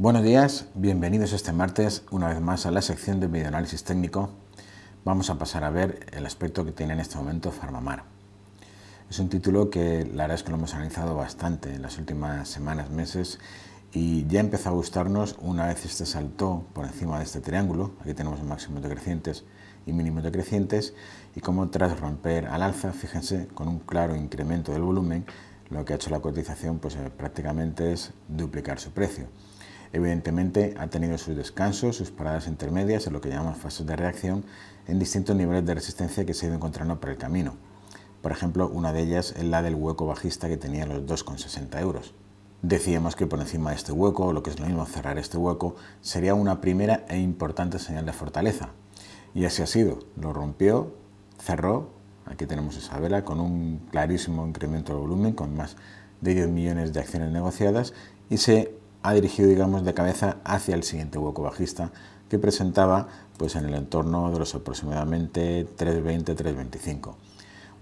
Buenos días, bienvenidos este martes una vez más a la sección de videoanálisis técnico. Vamos a pasar a ver el aspecto que tiene en este momento Farmamar. Es un título que la verdad es que lo hemos analizado bastante en las últimas semanas, meses y ya empezó a gustarnos una vez este saltó por encima de este triángulo. Aquí tenemos máximos decrecientes y mínimos decrecientes y como tras romper al alza, fíjense, con un claro incremento del volumen, lo que ha hecho la cotización pues eh, prácticamente es duplicar su precio. Evidentemente ha tenido sus descansos, sus paradas intermedias, en lo que llamamos fases de reacción, en distintos niveles de resistencia que se ha ido encontrando por el camino. Por ejemplo, una de ellas es la del hueco bajista que tenía los 2,60 euros. Decíamos que por encima de este hueco, o lo que es lo mismo cerrar este hueco, sería una primera e importante señal de fortaleza. Y así ha sido. Lo rompió, cerró, aquí tenemos esa vela, con un clarísimo incremento de volumen, con más de 10 millones de acciones negociadas, y se ha dirigido, digamos, de cabeza hacia el siguiente hueco bajista que presentaba pues, en el entorno de los aproximadamente 320-325.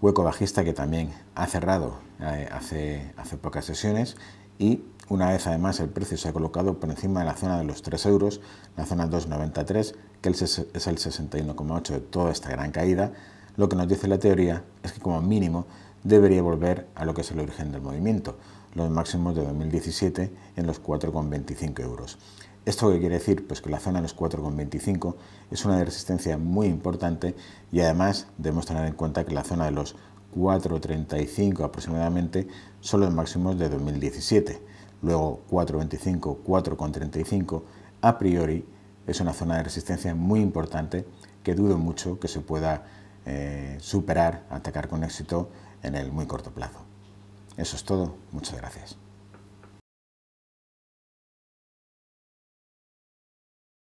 Hueco bajista que también ha cerrado eh, hace, hace pocas sesiones y una vez además el precio se ha colocado por encima de la zona de los 3 euros, la zona 2,93, que es el 61,8 de toda esta gran caída, lo que nos dice la teoría es que como mínimo debería volver a lo que es el origen del movimiento, los máximos de 2017 en los 4,25 euros. ¿Esto qué quiere decir? Pues que la zona de los 4,25 es una de resistencia muy importante y además debemos tener en cuenta que la zona de los 4,35 aproximadamente son los máximos de 2017. Luego 4,25, 4,35 a priori es una zona de resistencia muy importante que dudo mucho que se pueda eh, superar, atacar con éxito en el muy corto plazo. Eso es todo, muchas gracias.